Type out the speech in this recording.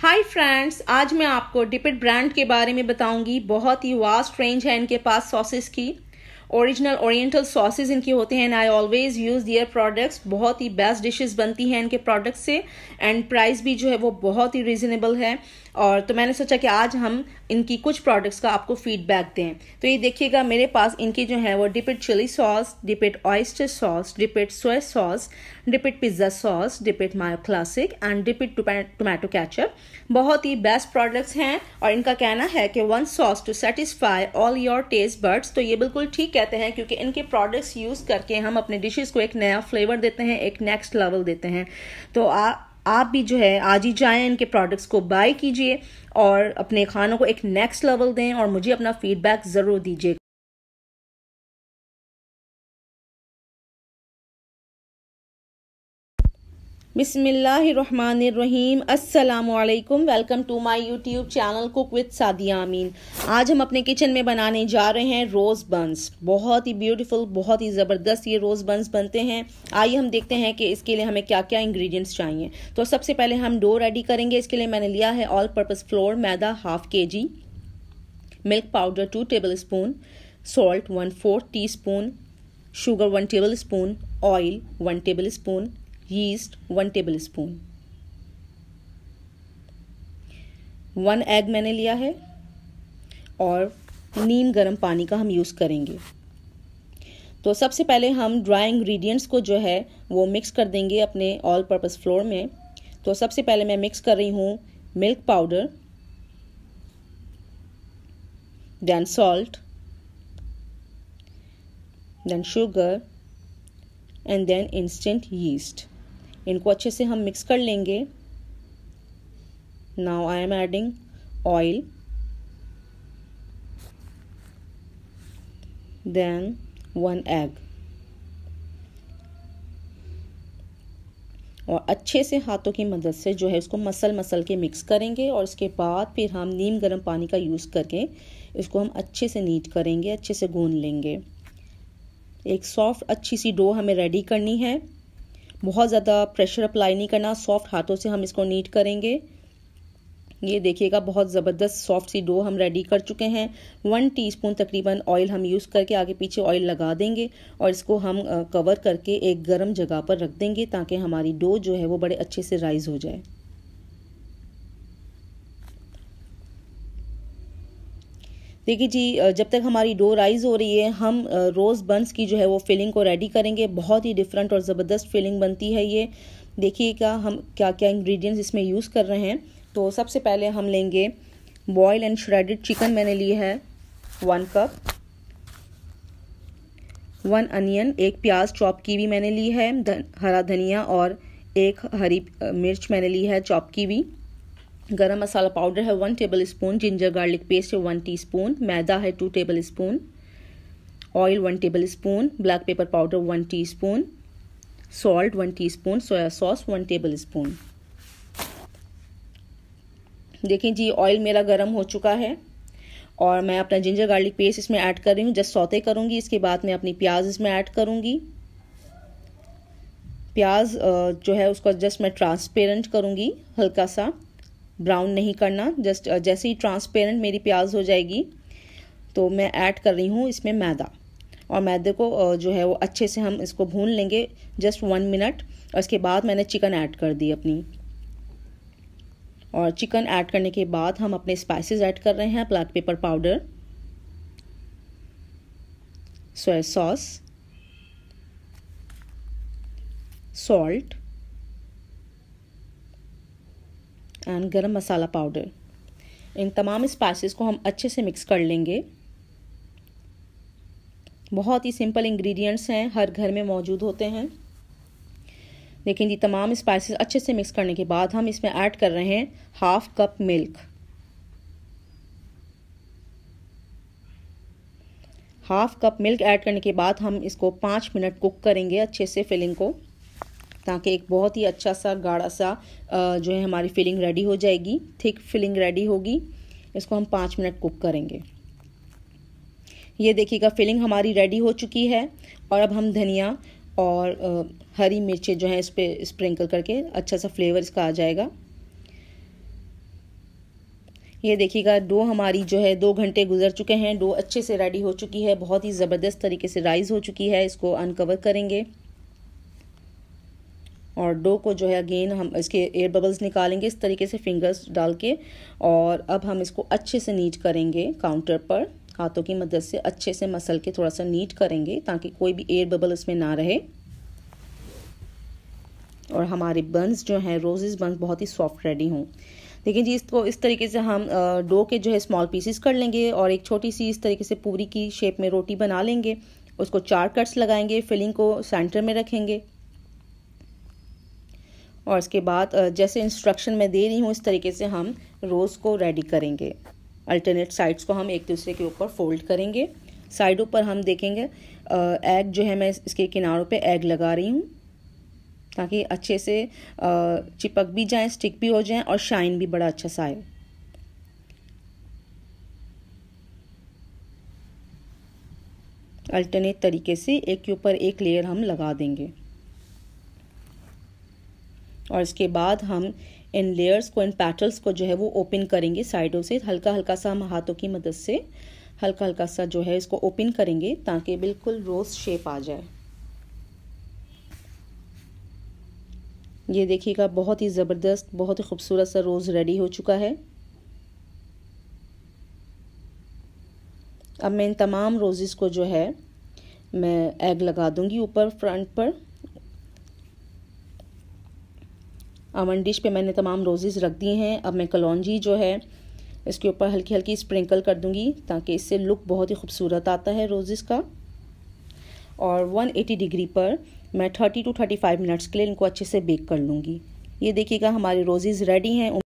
hi friends आज मैं आपको डिपिट ब्रांड के बारे में बताऊंगी बहुत ही वास्ट रेंज है इनके पास सॉसेस की ओरिजिनल ओरिएंटल सॉसेज इनके होते हैं and I always use their products बहुत ही बेस्ट डिशेस बनती हैं इनके प्रोडक्ट्स से एंड प्राइस भी जो है वो बहुत ही रिजनेबल है और तो मैंने सोचा कि आज हम इनकी कुछ प्रोडक्ट्स का आपको फीडबैक दें तो ये देखिएगा मेरे पास इनकी जो है वो dipped chilli sauce dipped oyster sauce dipped soya sauce dipped pizza sauce dipped mayo classic and dipped tomato ketchup बहुत ही बेस्ट प्रोडक्ट्स हैं और इनका कहना है कि one sauce to satisfy all your taste buds तो ये बिल्कुल ठीक है कहते हैं क्योंकि इनके प्रोडक्ट्स यूज़ करके हम अपने डिशेज़ को एक नया फ्लेवर देते हैं एक नेक्स्ट लेवल देते हैं तो आ, आप भी जो है आज ही जाएं इनके प्रोडक्ट्स को बाय कीजिए और अपने खानों को एक नेक्स्ट लेवल दें और मुझे अपना फीडबैक ज़रूर दीजिए बिसमीम अल्लाम welcome to my YouTube channel cook with Sadia Ameen आज हम अपने किचन में बनाने जा रहे हैं रोज़ बंस बहुत ही ब्यूटीफुल बहुत ही ज़बरदस्त ये रोज़ बंस बनते हैं आइए हम देखते हैं कि इसके लिए हमें क्या क्या इंग्रेडिएंट्स चाहिए तो सबसे पहले हम डो रेडी करेंगे इसके लिए मैंने लिया है ऑल पर्पज़ फ्लोर मैदा half K G milk powder two tablespoon salt one fourth teaspoon sugar one tablespoon oil one tablespoon yeast 1 spoon one egg मैंने लिया है और नीम गर्म पानी का हम यूज़ करेंगे तो सबसे पहले हम ड्राई इंग्रेडिएंट्स को जो है वो मिक्स कर देंगे अपने ऑल पर्पस फ्लोर में तो सबसे पहले मैं मिक्स कर रही हूँ milk powder then salt then sugar and then instant yeast इनको अच्छे से हम मिक्स कर लेंगे now I am adding oil then one egg और अच्छे से हाथों की मदद से जो है उसको मसल मसल के मिक्स करेंगे और इसके बाद फिर हम नीम गर्म पानी का यूज़ करके इसको हम अच्छे से नीट करेंगे अच्छे से गून लेंगे एक सॉफ्ट अच्छी सी डो हमें रेडी करनी है बहुत ज़्यादा प्रेशर अप्लाई नहीं करना सॉफ्ट हाथों से हम इसको नीट करेंगे ये देखिएगा बहुत ज़बरदस्त सॉफ्ट सी डो हम रेडी कर चुके हैं वन टीस्पून तकरीबन ऑयल हम यूज़ करके आगे पीछे ऑयल लगा देंगे और इसको हम कवर करके एक गर्म जगह पर रख देंगे ताकि हमारी डो जो है वो बड़े अच्छे से राइज़ हो जाए देखिए जी जब तक हमारी डो राइज हो रही है हम रोज़ बंस की जो है वो फिलिंग को रेडी करेंगे बहुत ही डिफरेंट और ज़बरदस्त फिलिंग बनती है ये देखिए क्या हम क्या क्या इंग्रेडिएंट्स इसमें यूज़ कर रहे हैं तो सबसे पहले हम लेंगे बॉयल एंड श्रेडेड चिकन मैंने लिए है वन कप वन अनियन एक प्याज चॉप की भी मैंने ली है हरा धनिया और एक हरी मिर्च मैंने ली है चॉप की भी गरम मसाला पाउडर है one tablespoon ginger garlic paste है वन टीस्पून मैदा है two tablespoon oil one tablespoon black pepper powder one teaspoon salt one teaspoon soya sauce one tablespoon देखें जी ऑयल मेरा गर्म हो चुका है और मैं अपना जिंजर गार्लिक पेस्ट इसमें ऐड कर रही हूँ जस्ट सौते करूँगी इसके बाद मैं अपनी प्याज इसमें ऐड करूँगी प्याज जो है उसको जस्ट मैं ट्रांसपेरेंट करूँगी हल्का सा ब्राउन नहीं करना जस्ट uh, जैसे ही ट्रांसपेरेंट मेरी प्याज हो जाएगी तो मैं ऐड कर रही हूँ इसमें मैदा और मैदे को uh, जो है वो अच्छे से हम इसको भून लेंगे जस्ट वन मिनट और इसके बाद मैंने चिकन ऐड कर दी अपनी और चिकन ऐड करने के बाद हम अपने स्पाइसेस ऐड कर रहे हैं black pepper powder soya sauce salt and गरम मसाला पाउडर इन तमाम स्पाइसेस को हम अच्छे से मिक्स कर लेंगे बहुत ही सिंपल इंग्रेडिएंट्स हैं हर घर में मौजूद होते हैं लेकिन ये तमाम स्पाइसेस अच्छे से मिक्स करने के बाद हम इसमें ऐड कर रहे हैं half cup milk half cup milk add करने के बाद हम इसको पाँच मिनट कुक करेंगे अच्छे से फिलिंग को ताकि एक बहुत ही अच्छा सा गाढ़ा सा जो है हमारी फिलिंग रेडी हो जाएगी थिक फिलिंग रेडी होगी इसको हम पाँच मिनट कुक करेंगे ये देखिएगा फिलिंग हमारी रेडी हो चुकी है और अब हम धनिया और हरी मिर्चें जो हैं इस पर स्प्रिंकल करके अच्छा सा फ्लेवर इसका आ जाएगा ये देखिएगा डो हमारी जो है दो घंटे गुजर चुके हैं डो अच्छे से रेडी हो चुकी है बहुत ही ज़बरदस्त तरीके से राइज़ हो चुकी है इसको अनकवर करेंगे और डो को जो है अगेन हम इसके एयर बबल्स निकालेंगे इस तरीके से फिंगर्स डाल के और अब हम इसको अच्छे से नीट करेंगे काउंटर पर हाथों की मदद से अच्छे से मसल के थोड़ा सा नीट करेंगे ताकि कोई भी एयर बबल इसमें ना रहे और हमारे बंस जो हैं रोजेज बंस बहुत ही सॉफ्ट रेडी हों देखिए जी इसको इस तरीके से हम डो के जो है स्मॉल पीसेस कर लेंगे और एक छोटी सी इस तरीके से पूरी की शेप में रोटी बना लेंगे उसको चार कट्स लगाएंगे फिलिंग को सेंटर में रखेंगे और इसके बाद जैसे इंस्ट्रक्शन मैं दे रही हूँ इस तरीके से हम रोज़ को रेडी करेंगे अल्टरनेट साइड्स को हम एक दूसरे के ऊपर फोल्ड करेंगे साइडों पर हम देखेंगे एग जो है मैं इसके किनारों पे एग लगा रही हूँ ताकि अच्छे से चिपक भी जाए स्टिक भी हो जाए और शाइन भी बड़ा अच्छा सा आए अल्टरनेट तरीके से एक के ऊपर एक लेयर हम लगा देंगे और इसके बाद हम इन लेयर्स को इन पैटल्स को जो है वो ओपन करेंगे साइडों से हल्का हल्का सा हम हाथों की मदद से हल्का हल्का सा जो है इसको ओपन करेंगे ताकि बिल्कुल रोज़ शेप आ जाए ये देखिएगा बहुत ही ज़बरदस्त बहुत ही खूबसूरत सा रोज़ रेडी हो चुका है अब मैं इन तमाम रोज़ेस को जो है मैं एग लगा दूंगी ऊपर फ्रंट पर अमन डिश पे मैंने तमाम रोज़ेस रख दिए हैं अब मैं कलौजी जो है इसके ऊपर हल्की हल्की स्प्रिंकल कर दूंगी ताकि इससे लुक बहुत ही खूबसूरत आता है रोजेज़ का और 180 डिग्री पर मैं 30 टू 35 मिनट्स के लिए इनको अच्छे से बेक कर लूँगी ये देखिएगा हमारे रोजेज़ रेडी हैं